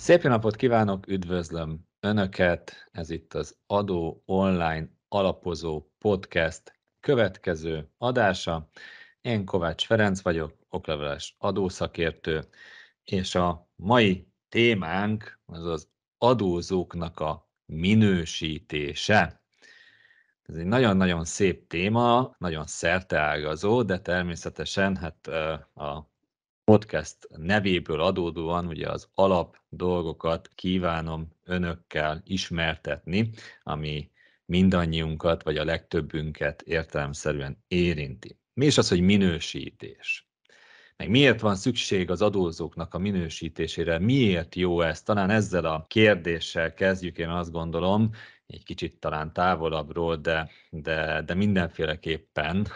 Szép napot kívánok, üdvözlöm Önöket! Ez itt az Adó Online Alapozó Podcast következő adása. Én Kovács Ferenc vagyok, okleveles adószakértő, és a mai témánk az az adózóknak a minősítése. Ez egy nagyon-nagyon szép téma, nagyon szerteágazó, de természetesen hát a podcast nevéből adódóan ugye az alap dolgokat kívánom önökkel ismertetni, ami mindannyiunkat, vagy a legtöbbünket értelemszerűen érinti. Mi is az, hogy minősítés? meg miért van szükség az adózóknak a minősítésére, miért jó ez, talán ezzel a kérdéssel kezdjük, én azt gondolom, egy kicsit talán távolabbról, de, de, de mindenféleképpen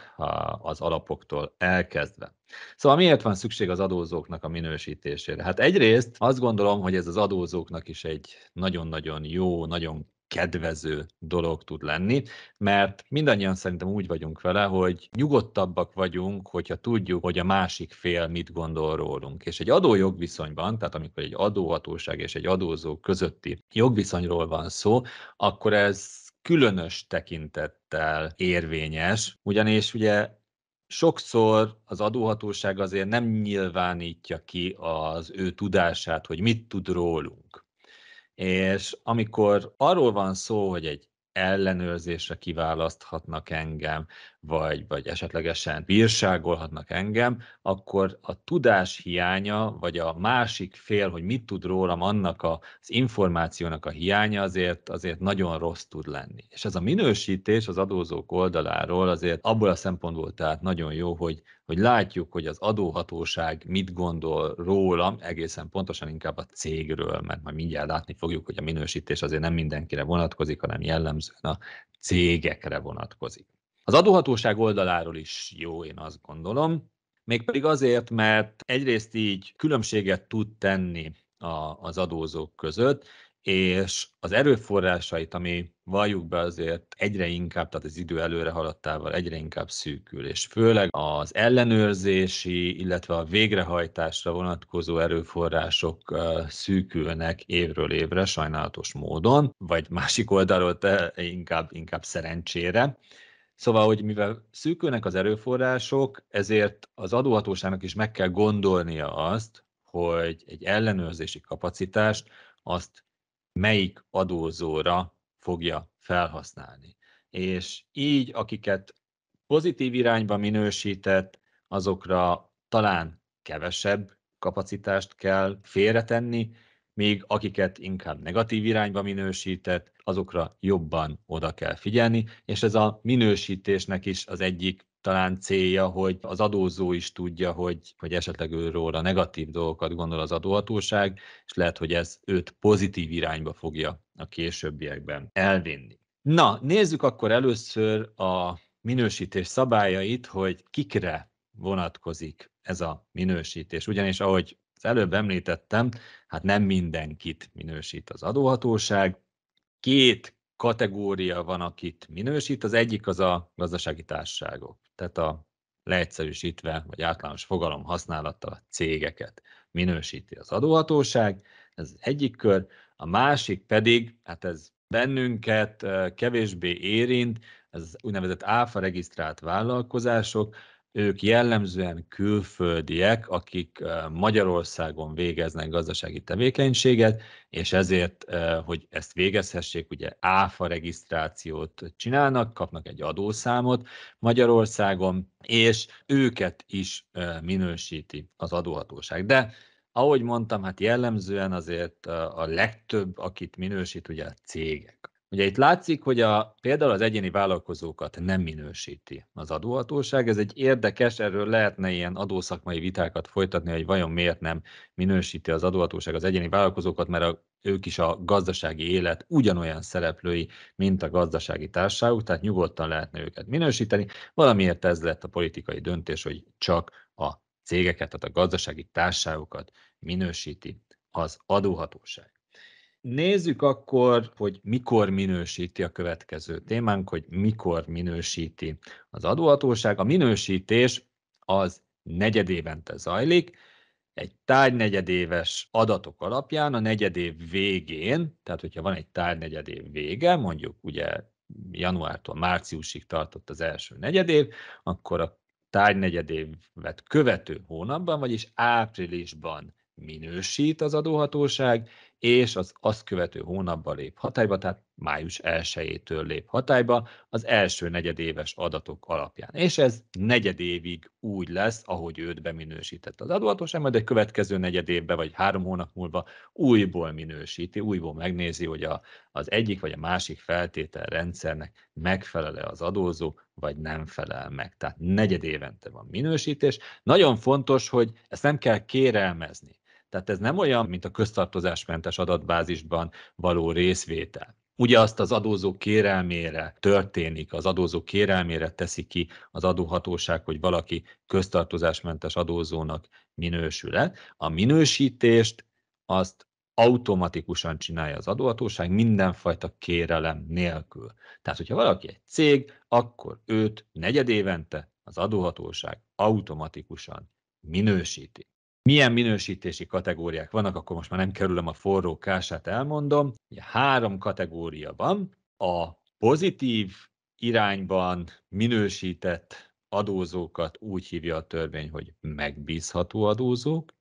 az alapoktól elkezdve. Szóval miért van szükség az adózóknak a minősítésére? Hát egyrészt azt gondolom, hogy ez az adózóknak is egy nagyon-nagyon jó, nagyon kedvező dolog tud lenni, mert mindannyian szerintem úgy vagyunk vele, hogy nyugodtabbak vagyunk, hogyha tudjuk, hogy a másik fél mit gondol rólunk. És egy adó jogviszonyban, tehát amikor egy adóhatóság és egy adózó közötti jogviszonyról van szó, akkor ez különös tekintettel érvényes, ugyanis ugye sokszor az adóhatóság azért nem nyilvánítja ki az ő tudását, hogy mit tud rólunk. És amikor arról van szó, hogy egy ellenőrzésre kiválaszthatnak engem, vagy, vagy esetlegesen bírságolhatnak engem, akkor a tudás hiánya, vagy a másik fél, hogy mit tud rólam, annak a, az információnak a hiánya azért, azért nagyon rossz tud lenni. És ez a minősítés az adózók oldaláról azért abból a szempontból tehát nagyon jó, hogy, hogy látjuk, hogy az adóhatóság mit gondol rólam, egészen pontosan inkább a cégről, mert majd mindjárt látni fogjuk, hogy a minősítés azért nem mindenkire vonatkozik, hanem jellemzően a cégekre vonatkozik. Az adóhatóság oldaláról is jó, én azt gondolom, mégpedig azért, mert egyrészt így különbséget tud tenni a, az adózók között, és az erőforrásait, ami valljuk be azért egyre inkább, tehát az idő előre haladtával egyre inkább szűkül, és főleg az ellenőrzési, illetve a végrehajtásra vonatkozó erőforrások szűkülnek évről évre sajnálatos módon, vagy másik oldalról te inkább, inkább szerencsére, Szóval, hogy mivel szűkülnek az erőforrások, ezért az adóhatóságnak is meg kell gondolnia azt, hogy egy ellenőrzési kapacitást azt melyik adózóra fogja felhasználni. És így, akiket pozitív irányba minősített, azokra talán kevesebb kapacitást kell félretenni, még akiket inkább negatív irányba minősített, azokra jobban oda kell figyelni, és ez a minősítésnek is az egyik talán célja, hogy az adózó is tudja, hogy, hogy esetleg őről a negatív dolgokat gondol az adóhatóság, és lehet, hogy ez őt pozitív irányba fogja a későbbiekben elvinni. Na, nézzük akkor először a minősítés szabályait, hogy kikre vonatkozik ez a minősítés. Ugyanis, ahogy előbb említettem, hát nem mindenkit minősít az adóhatóság. Két kategória van, akit minősít, az egyik az a gazdasági társaságok, tehát a leegyszerűsítve vagy általános fogalom használata cégeket minősíti az adóhatóság, ez az egyik kör, a másik pedig, hát ez bennünket kevésbé érint, ez úgynevezett áfa regisztrált vállalkozások, ők jellemzően külföldiek, akik Magyarországon végeznek gazdasági tevékenységet, és ezért, hogy ezt végezhessék, ugye áfa regisztrációt csinálnak, kapnak egy adószámot Magyarországon, és őket is minősíti az adóhatóság. De ahogy mondtam, hát jellemzően azért a legtöbb, akit minősít, ugye a cégek Ugye itt látszik, hogy a, például az egyéni vállalkozókat nem minősíti az adóhatóság. Ez egy érdekes, erről lehetne ilyen adószakmai vitákat folytatni, hogy vajon miért nem minősíti az adóhatóság az egyéni vállalkozókat, mert a, ők is a gazdasági élet ugyanolyan szereplői, mint a gazdasági társaságuk, tehát nyugodtan lehetne őket minősíteni. Valamiért ez lett a politikai döntés, hogy csak a cégeket, tehát a gazdasági társaságokat minősíti az adóhatóság. Nézzük akkor, hogy mikor minősíti a következő témánk, hogy mikor minősíti az adóhatóság. A minősítés az negyedévente zajlik, egy tárgynegyedéves negyedéves adatok alapján a negyedév végén, tehát hogyha van egy tárgynegyedév negyedév vége, mondjuk ugye januártól márciusig tartott az első negyedév, akkor a tárgynegyedévet követő hónapban, vagyis áprilisban minősít az adóhatóság, és az azt követő hónapban lép hatályba, tehát május 1-től lép hatályba az első negyedéves adatok alapján. És ez negyedévig úgy lesz, ahogy őt beminősített az adóhatóság, majd egy következő évben vagy három hónap múlva újból minősíti, újból megnézi, hogy a, az egyik vagy a másik feltétel rendszernek megfelele az adózó, vagy nem felel meg. Tehát negyedévente van minősítés. Nagyon fontos, hogy ezt nem kell kérelmezni. Tehát ez nem olyan, mint a köztartozásmentes adatbázisban való részvétel. Ugye azt az adózó kérelmére történik, az adózó kérelmére teszi ki az adóhatóság, hogy valaki köztartozásmentes adózónak minősül-e. A minősítést azt automatikusan csinálja az adóhatóság mindenfajta kérelem nélkül. Tehát, hogyha valaki egy cég, akkor őt negyedévente az adóhatóság automatikusan minősíti. Milyen minősítési kategóriák vannak, akkor most már nem kerülöm a forró kását, elmondom. Három kategória van. A pozitív irányban minősített adózókat úgy hívja a törvény, hogy megbízható adózók,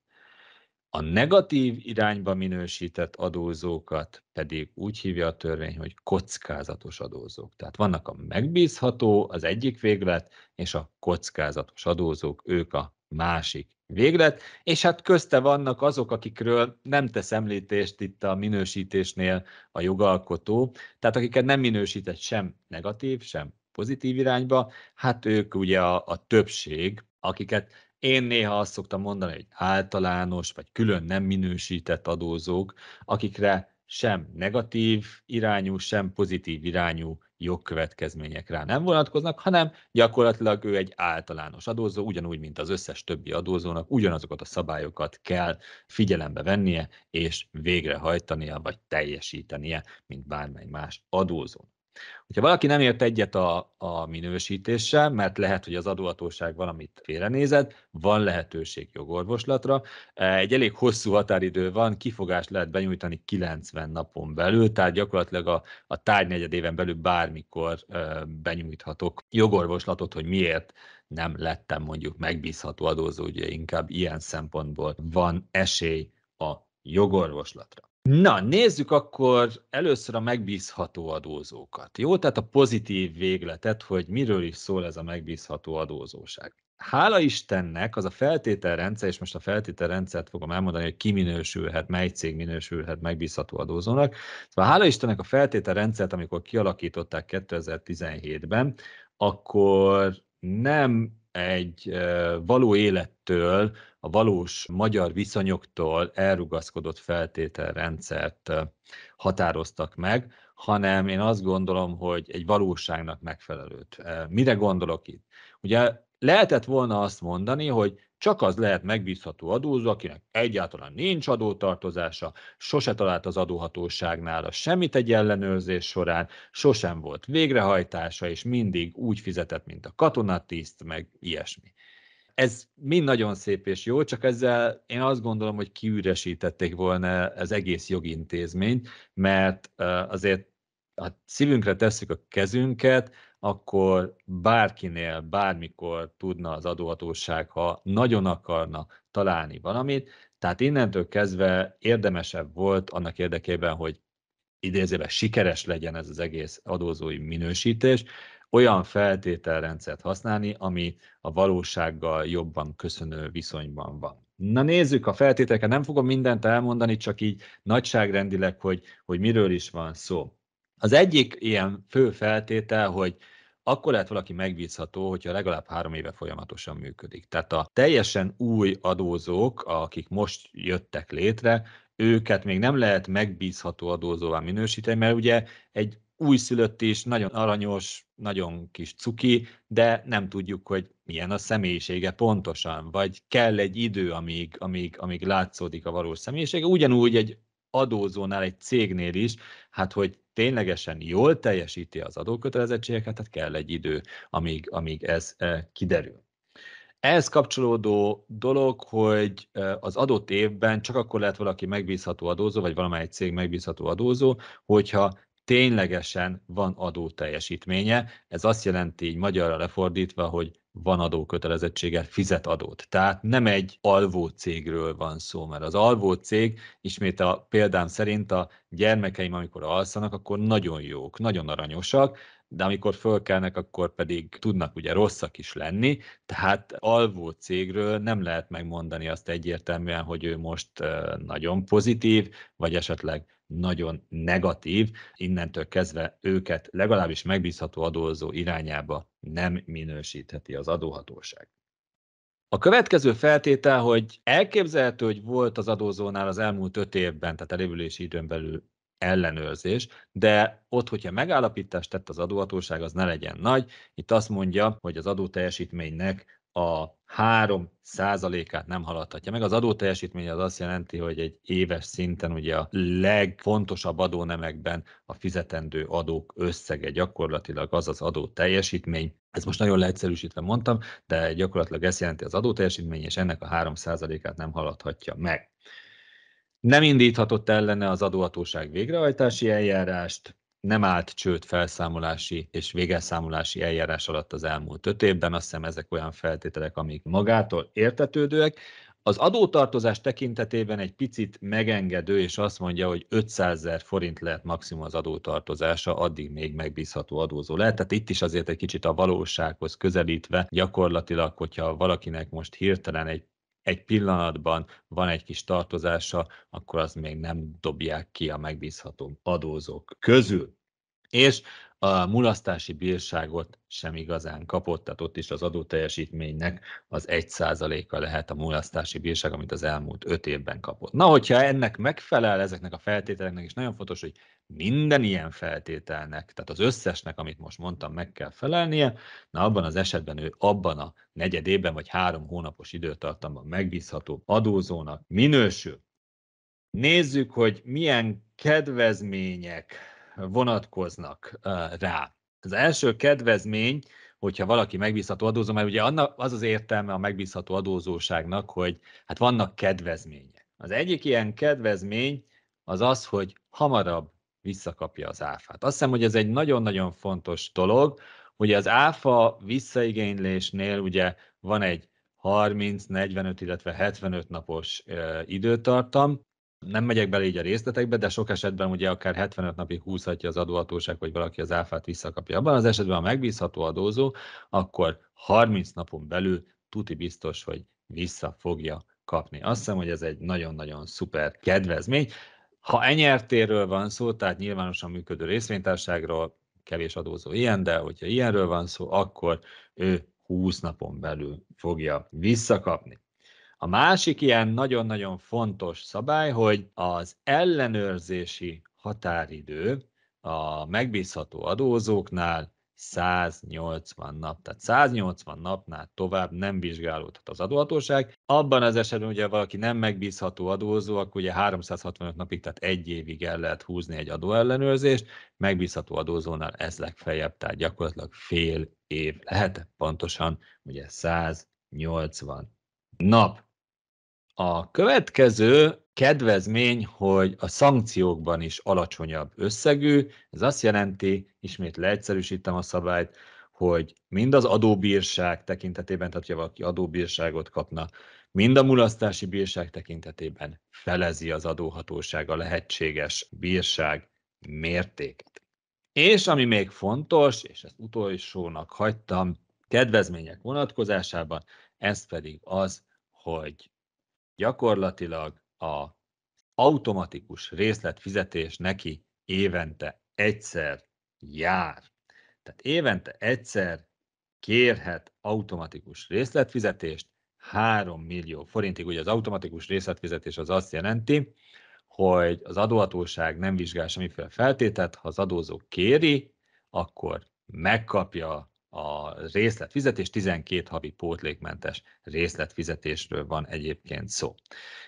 a negatív irányba minősített adózókat pedig úgy hívja a törvény, hogy kockázatos adózók. Tehát vannak a megbízható, az egyik véglet, és a kockázatos adózók, ők a másik véglet, és hát közte vannak azok, akikről nem tesz említést itt a minősítésnél a jogalkotó, tehát akiket nem minősített sem negatív, sem pozitív irányba, hát ők ugye a, a többség, akiket én néha azt szoktam mondani, hogy általános vagy külön nem minősített adózók, akikre sem negatív irányú, sem pozitív irányú jogkövetkezmények rá nem vonatkoznak, hanem gyakorlatilag ő egy általános adózó, ugyanúgy, mint az összes többi adózónak, ugyanazokat a szabályokat kell figyelembe vennie és végrehajtania, vagy teljesítenie, mint bármely más adózón. Hogyha valaki nem ért egyet a, a minősítéssel, mert lehet, hogy az adóhatóság valamit félrenézett, van lehetőség jogorvoslatra. Egy elég hosszú határidő van, kifogást lehet benyújtani 90 napon belül, tehát gyakorlatilag a, a tárgy negyedéven belül bármikor benyújthatok jogorvoslatot, hogy miért nem lettem mondjuk megbízható adózó, ugye inkább ilyen szempontból van esély a jogorvoslatra. Na, nézzük akkor először a megbízható adózókat. Jó, tehát a pozitív végletet, hogy miről is szól ez a megbízható adózóság. Hála Istennek az a feltételrendszer, és most a feltételrendszert fogom elmondani, hogy ki minősülhet, mely cég minősülhet megbízható adózónak. Szóval hála Istennek a feltételrendszert, amikor kialakították 2017-ben, akkor nem egy való élettől, a valós magyar viszonyoktól elrugaszkodott feltételrendszert határoztak meg, hanem én azt gondolom, hogy egy valóságnak megfelelőt. Mire gondolok itt? Ugye lehetett volna azt mondani, hogy csak az lehet megbízható adózó, akinek egyáltalán nincs adótartozása, sose talált az adóhatóságnál a semmit egy ellenőrzés során, sosem volt végrehajtása, és mindig úgy fizetett, mint a katonatiszt, meg ilyesmi ez mind nagyon szép és jó, csak ezzel én azt gondolom, hogy kiüresítették volna az egész jogintézményt, mert azért ha szívünkre tesszük a kezünket, akkor bárkinél, bármikor tudna az adóhatóság, ha nagyon akarna találni valamit. Tehát innentől kezdve érdemesebb volt annak érdekében, hogy idézőben sikeres legyen ez az egész adózói minősítés, olyan feltételrendszert használni, ami a valósággal jobban köszönő viszonyban van. Na nézzük a feltételeket, nem fogom mindent elmondani, csak így nagyságrendileg, hogy, hogy miről is van szó. Az egyik ilyen fő feltétel, hogy akkor lehet valaki megbízható, hogyha legalább három éve folyamatosan működik. Tehát a teljesen új adózók, akik most jöttek létre, őket még nem lehet megbízható adózóvá minősíteni, mert ugye egy újszülött is, nagyon aranyos, nagyon kis cuki, de nem tudjuk, hogy milyen a személyisége pontosan, vagy kell egy idő, amíg, amíg, amíg látszódik a valós személyisége. Ugyanúgy egy adózónál, egy cégnél is, hát hogy ténylegesen jól teljesíti az adókötelezettségeket, tehát kell egy idő, amíg, amíg ez e, kiderül. Ehhez kapcsolódó dolog, hogy e, az adott évben csak akkor lehet valaki megbízható adózó, vagy valamely cég megbízható adózó, hogyha ténylegesen van adó teljesítménye. Ez azt jelenti így magyarra lefordítva, hogy van adó kötelezettsége, fizet adót. Tehát nem egy alvó cégről van szó, mert az alvó cég, ismét a példám szerint a gyermekeim, amikor alszanak, akkor nagyon jók, nagyon aranyosak, de amikor fölkelnek, akkor pedig tudnak ugye rosszak is lenni, tehát alvó cégről nem lehet megmondani azt egyértelműen, hogy ő most nagyon pozitív, vagy esetleg nagyon negatív, innentől kezdve őket legalábbis megbízható adózó irányába nem minősítheti az adóhatóság. A következő feltétel, hogy elképzelhető, hogy volt az adózónál az elmúlt öt évben, tehát elévülési időn belül ellenőrzés, de ott, hogyha megállapítást tett az adóhatóság, az ne legyen nagy. Itt azt mondja, hogy az adóteljesítménynek a 3 százalékát nem haladhatja meg. Az adóteljesítmény az azt jelenti, hogy egy éves szinten ugye a legfontosabb adónemekben a fizetendő adók összege gyakorlatilag az az adóteljesítmény. Ez most nagyon leegyszerűsítve mondtam, de gyakorlatilag ezt jelenti az adóteljesítmény, és ennek a 3 százalékát nem haladhatja meg. Nem indíthatott ellene az adóhatóság végrehajtási eljárást, nem állt csőd felszámolási és végelszámolási eljárás alatt az elmúlt öt évben. Azt hiszem ezek olyan feltételek, amik magától értetődőek. Az adótartozás tekintetében egy picit megengedő, és azt mondja, hogy 500 ezer forint lehet maximum az adótartozása, addig még megbízható adózó lehet. Tehát itt is azért egy kicsit a valósághoz közelítve, gyakorlatilag, hogyha valakinek most hirtelen egy egy pillanatban van egy kis tartozása, akkor azt még nem dobják ki a megbízható adózók közül és a mulasztási bírságot sem igazán kapott, tehát ott is az adóteljesítménynek az 1 százaléka lehet a mulasztási bírság, amit az elmúlt 5 évben kapott. Na, hogyha ennek megfelel ezeknek a feltételeknek, és nagyon fontos, hogy minden ilyen feltételnek, tehát az összesnek, amit most mondtam, meg kell felelnie, na abban az esetben ő abban a negyedében vagy három hónapos időtartamban megbízható adózónak minősül. Nézzük, hogy milyen kedvezmények vonatkoznak rá. Az első kedvezmény, hogyha valaki megbízható adózó, mert ugye az az értelme a megbízható adózóságnak, hogy hát vannak kedvezmények. Az egyik ilyen kedvezmény az az, hogy hamarabb visszakapja az áfát. Azt hiszem, hogy ez egy nagyon-nagyon fontos dolog, hogy az áfa visszaigénylésnél ugye van egy 30, 45, illetve 75 napos időtartam, nem megyek bele így a részletekbe, de sok esetben ugye akár 75 napig húzhatja az adóhatóság, hogy valaki az áfát visszakapja. Abban az esetben, ha megbízható adózó, akkor 30 napon belül tuti biztos, hogy vissza fogja kapni. Azt hiszem, hogy ez egy nagyon-nagyon szuper kedvezmény. Ha enyertéről van szó, tehát nyilvánosan működő részvénytárságról, kevés adózó ilyen, de hogyha ilyenről van szó, akkor ő 20 napon belül fogja visszakapni. A másik ilyen nagyon-nagyon fontos szabály, hogy az ellenőrzési határidő a megbízható adózóknál 180 nap. Tehát 180 napnál tovább nem vizsgálódhat az adóhatóság. Abban az esetben, hogy valaki nem megbízható adózó, akkor ugye 365 napig, tehát egy évig el lehet húzni egy adóellenőrzést. Megbízható adózónál ez legfeljebb, tehát gyakorlatilag fél év lehet, pontosan ugye 180 nap. A következő kedvezmény, hogy a szankciókban is alacsonyabb összegű, ez azt jelenti, ismét leegyszerűsítem a szabályt, hogy mind az adóbírság tekintetében, tehát ha valaki adóbírságot kapna, mind a mulasztási bírság tekintetében felezi az adóhatóság a lehetséges bírság mértékét. És ami még fontos, és ezt utolsónak hagytam, kedvezmények vonatkozásában, ez pedig az, hogy gyakorlatilag a automatikus részletfizetés neki évente egyszer jár. Tehát évente egyszer kérhet automatikus részletfizetést 3 millió forintig. Ugye az automatikus részletfizetés az azt jelenti, hogy az adóhatóság nem vizsgál semmiféle feltételt, ha az adózó kéri, akkor megkapja a részletfizetés, 12 havi pótlékmentes részletfizetésről van egyébként szó.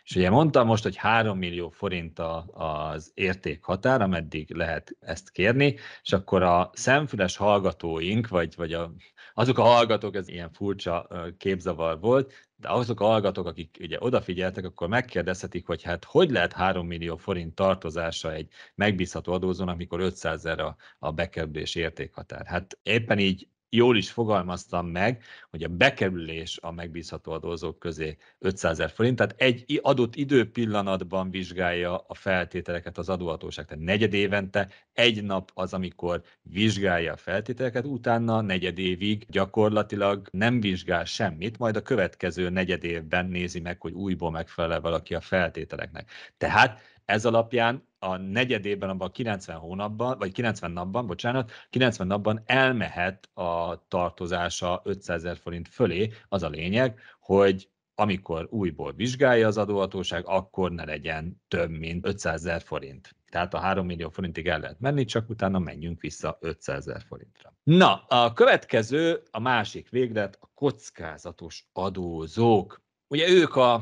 És ugye mondtam most, hogy 3 millió forint az értékhatár, ameddig lehet ezt kérni, és akkor a szemfüles hallgatóink, vagy, vagy a, azok a hallgatók, ez ilyen furcsa képzavar volt, de azok a hallgatók, akik ugye odafigyeltek, akkor megkérdezhetik, hogy hát hogy lehet 3 millió forint tartozása egy megbízható adózónak, amikor 500 ezer a, a bekerülés értékhatár. Hát éppen így jól is fogalmaztam meg, hogy a bekerülés a megbízható adózók közé 500 ezer forint, tehát egy adott időpillanatban vizsgálja a feltételeket az adóhatóság, tehát negyed évente egy nap az, amikor vizsgálja a feltételeket, utána negyed évig gyakorlatilag nem vizsgál semmit, majd a következő negyed évben nézi meg, hogy újból megfelel valaki a feltételeknek. Tehát ez alapján a negyedében, abban a 90 hónapban, vagy 90 napban, bocsánat, 90 napban elmehet a tartozása 500 ezer forint fölé. Az a lényeg, hogy amikor újból vizsgálja az adóhatóság, akkor ne legyen több, mint 500 ezer forint. Tehát a 3 millió forintig el lehet menni, csak utána menjünk vissza 500 ezer forintra. Na, a következő, a másik véglet, a kockázatos adózók. Ugye ők a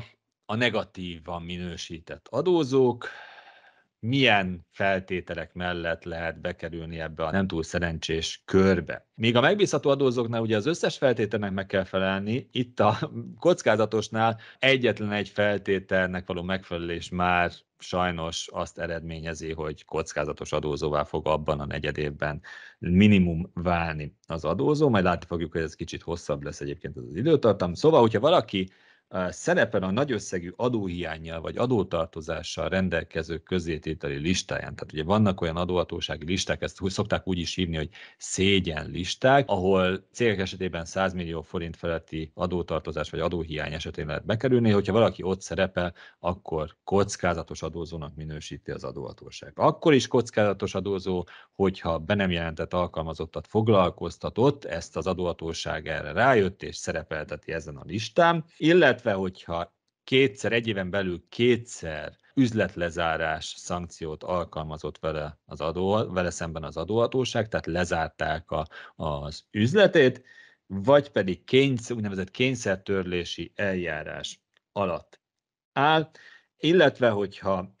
a negatívan minősített adózók, milyen feltételek mellett lehet bekerülni ebbe a nem túl szerencsés körbe. Míg a megbízható adózóknál ugye az összes feltételnek meg kell felelni, itt a kockázatosnál egyetlen egy feltételnek való megfelelés már sajnos azt eredményezi, hogy kockázatos adózóvá fog abban a negyed évben minimum válni az adózó, majd látni fogjuk, hogy ez kicsit hosszabb lesz egyébként az időtartam. Szóval, hogyha valaki szerepel a nagyösszegű adóhiányjal vagy adótartozással rendelkező közétételi listáján. Tehát ugye vannak olyan adóhatósági listák, ezt szokták úgy is hívni, hogy szégyen listák, ahol cégek esetében 100 millió forint feletti adótartozás vagy adóhiány esetén lehet bekerülni, hogyha valaki ott szerepel, akkor kockázatos adózónak minősíti az adóhatóság. Akkor is kockázatos adózó, hogyha be nem jelentett alkalmazottat foglalkoztatott, ezt az adóhatóság erre rájött és szerepelteti ezen a listán, illetve illetve hogyha kétszer, egy éven belül kétszer üzletlezárás szankciót alkalmazott vele, az adó, vele szemben az adóhatóság, tehát lezárták a, az üzletét, vagy pedig kényszer, úgynevezett kényszertörlési eljárás alatt áll, illetve hogyha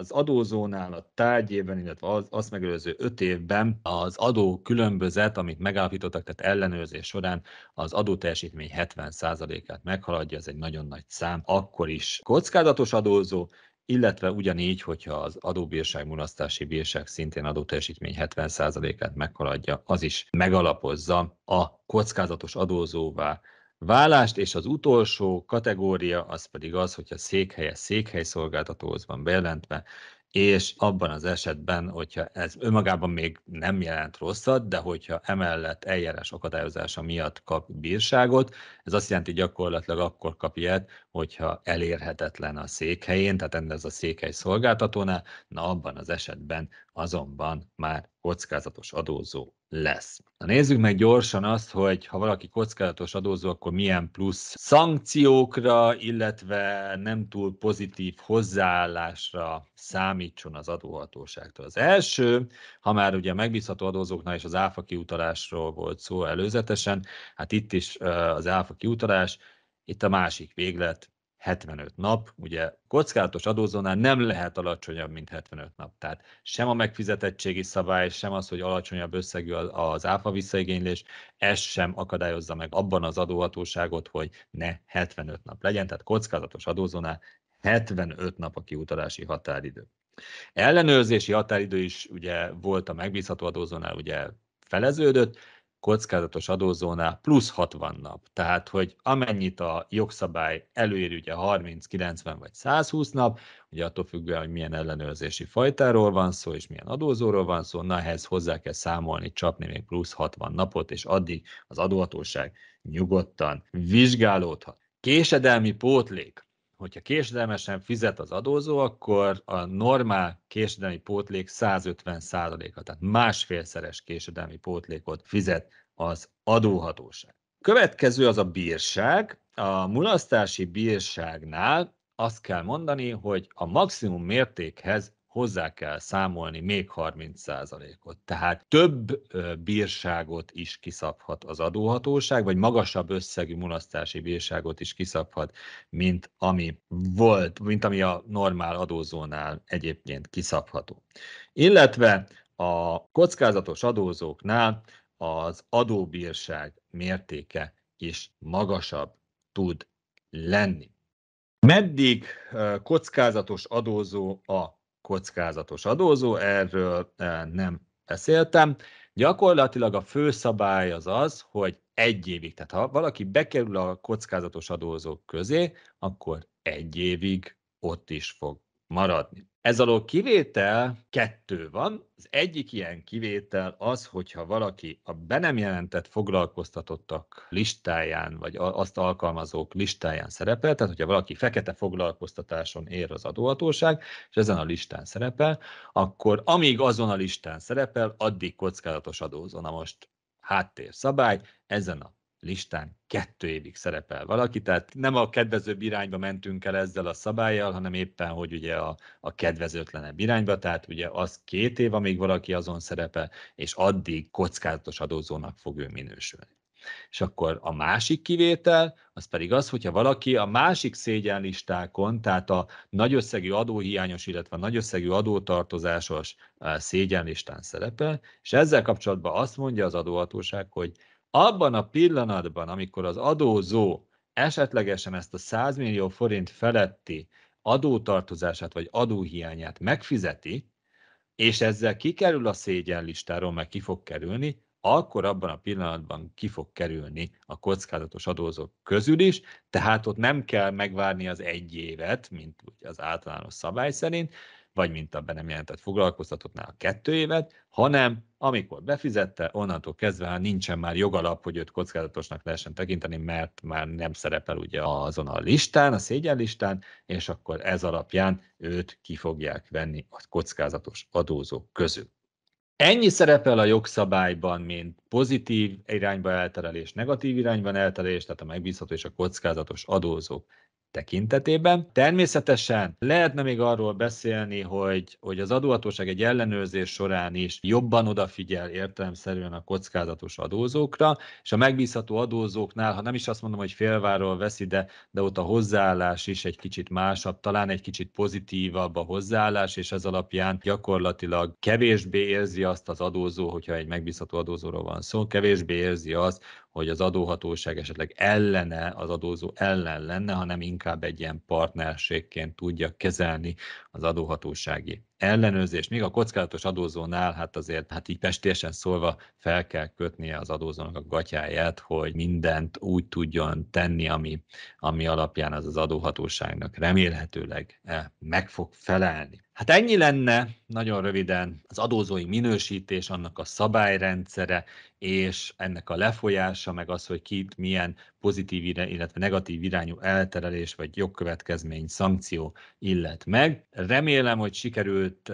az adózónál a tárgyében, illetve az, azt megelőző öt évben az adó különbözet, amit megállapítottak, tehát ellenőrzés során az adóteljesítmény 70%-át meghaladja, ez egy nagyon nagy szám, akkor is kockázatos adózó, illetve ugyanígy, hogyha az adóbírság, mulasztási bírság szintén adóteljesítmény 70%-át meghaladja, az is megalapozza a kockázatos adózóvá vállást, és az utolsó kategória az pedig az, hogyha székhelye székhelyszolgáltatóhoz van bejelentve, és abban az esetben, hogyha ez önmagában még nem jelent rosszat, de hogyha emellett eljárás akadályozása miatt kap bírságot, ez azt jelenti gyakorlatilag akkor kap ilyet, hogyha elérhetetlen a székhelyén, tehát ennek ez a székhely szolgáltatónál, na abban az esetben azonban már kockázatos adózó lesz. Na nézzük meg gyorsan azt, hogy ha valaki kockázatos adózó, akkor milyen plusz szankciókra, illetve nem túl pozitív hozzáállásra számítson az adóhatóságtól. Az első, ha már ugye megbízható adózóknál is az áfa kiutalásról volt szó előzetesen, hát itt is az áfa kiutalás, itt a másik véglet, 75 nap. Ugye kockázatos adózónál nem lehet alacsonyabb, mint 75 nap. Tehát sem a megfizetettségi szabály, sem az, hogy alacsonyabb összegű az áfa visszaigénylés, ez sem akadályozza meg abban az adóhatóságot, hogy ne 75 nap legyen. Tehát kockázatos adózónál 75 nap a kiutalási határidő. Ellenőrzési határidő is ugye volt a megbízható adózónál, ugye feleződött, kockázatos adózónál plusz 60 nap. Tehát, hogy amennyit a jogszabály előír, ugye 30, 90 vagy 120 nap, ugye attól függően, hogy milyen ellenőrzési fajtáról van szó, és milyen adózóról van szó, na ehhez hozzá kell számolni, csapni még plusz 60 napot, és addig az adóhatóság nyugodtan vizsgálódhat. Késedelmi pótlék hogyha késedelmesen fizet az adózó, akkor a normál késedelmi pótlék 150%-a, tehát másfélszeres késedelmi pótlékot fizet az adóhatóság. Következő az a bírság. A mulasztási bírságnál azt kell mondani, hogy a maximum mértékhez hozzá kell számolni még 30%-ot. Tehát több bírságot is kiszabhat az adóhatóság, vagy magasabb összegű mulasztási bírságot is kiszabhat, mint ami volt, mint ami a normál adózónál egyébként kiszabható. Illetve a kockázatos adózóknál az adóbírság mértéke is magasabb tud lenni. Meddig kockázatos adózó a kockázatos adózó, erről e, nem beszéltem. Gyakorlatilag a fő szabály az az, hogy egy évig, tehát ha valaki bekerül a kockázatos adózók közé, akkor egy évig ott is fog maradni. Ez alól kivétel kettő van. Az egyik ilyen kivétel az, hogyha valaki a be nem jelentett foglalkoztatottak listáján, vagy azt alkalmazók listáján szerepel, tehát hogyha valaki fekete foglalkoztatáson ér az adóhatóság, és ezen a listán szerepel, akkor amíg azon a listán szerepel, addig kockázatos adózona. most háttér szabály, ezen a listán kettő évig szerepel valaki, tehát nem a kedvezőbb irányba mentünk el ezzel a szabályjal, hanem éppen, hogy ugye a, a kedvezőtlenebb irányba, tehát ugye az két év, amíg valaki azon szerepel, és addig kockázatos adózónak fog ő minősülni. És akkor a másik kivétel, az pedig az, hogyha valaki a másik szégyenlistákon, tehát a nagyösszegű adóhiányos, illetve a nagyösszegű adótartozásos eh, szégyenlistán szerepel, és ezzel kapcsolatban azt mondja az adóhatóság, hogy abban a pillanatban, amikor az adózó esetlegesen ezt a 100 millió forint feletti adótartozását vagy adóhiányát megfizeti, és ezzel kikerül a szégyenlistáról, meg ki fog kerülni, akkor abban a pillanatban ki fog kerülni a kockázatos adózók közül is, tehát ott nem kell megvárni az egy évet, mint az általános szabály szerint, vagy mint a be nem jelentett foglalkoztatottnál a kettő évet, hanem amikor befizette, onnantól kezdve hát nincsen már jogalap, hogy őt kockázatosnak lehessen tekinteni, mert már nem szerepel ugye azon a listán, a szégyenlistán, és akkor ez alapján őt ki fogják venni a kockázatos adózók közül. Ennyi szerepel a jogszabályban, mint pozitív irányba elterelés, negatív irányban elterelés, tehát a megbízható és a kockázatos adózók tekintetében. Természetesen lehetne még arról beszélni, hogy, hogy az adóhatóság egy ellenőrzés során is jobban odafigyel értelemszerűen a kockázatos adózókra, és a megbízható adózóknál, ha nem is azt mondom, hogy félváról veszi, de, de ott a hozzáállás is egy kicsit másabb, talán egy kicsit pozitívabb a hozzáállás, és ez alapján gyakorlatilag kevésbé érzi azt az adózó, hogyha egy megbízható adózóról van szó, kevésbé érzi azt, hogy az adóhatóság esetleg ellene, az adózó ellen lenne, hanem inkább egy ilyen partnerségként tudja kezelni az adóhatósági ellenőrzés, még a kockázatos adózónál, hát azért, hát így pestésen szólva fel kell kötnie az adózónak a gatyáját, hogy mindent úgy tudjon tenni, ami, ami alapján az az adóhatóságnak remélhetőleg eh, meg fog felelni. Hát ennyi lenne nagyon röviden az adózói minősítés, annak a szabályrendszere, és ennek a lefolyása, meg az, hogy kit milyen pozitív, illetve negatív irányú elterelés vagy jogkövetkezmény szankció illet meg. Remélem, hogy sikerült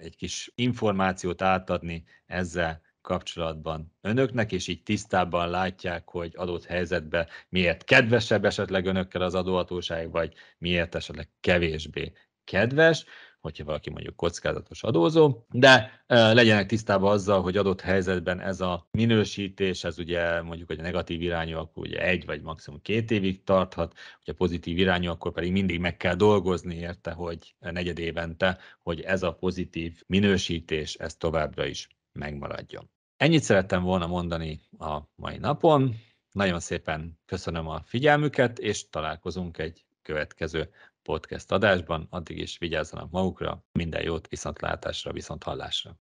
egy kis információt átadni ezzel kapcsolatban önöknek, és így tisztában látják, hogy adott helyzetben miért kedvesebb esetleg önökkel az adóhatóság, vagy miért esetleg kevésbé kedves hogyha valaki mondjuk kockázatos adózó, de legyenek tisztában azzal, hogy adott helyzetben ez a minősítés, ez ugye mondjuk, hogy a negatív irányú, akkor ugye egy vagy maximum két évig tarthat, hogyha pozitív irányú, akkor pedig mindig meg kell dolgozni érte, hogy negyed évente, hogy ez a pozitív minősítés, ez továbbra is megmaradjon. Ennyit szerettem volna mondani a mai napon. Nagyon szépen köszönöm a figyelmüket, és találkozunk egy következő podcast adásban, addig is vigyázzanak magukra, minden jót, viszontlátásra, viszont hallásra.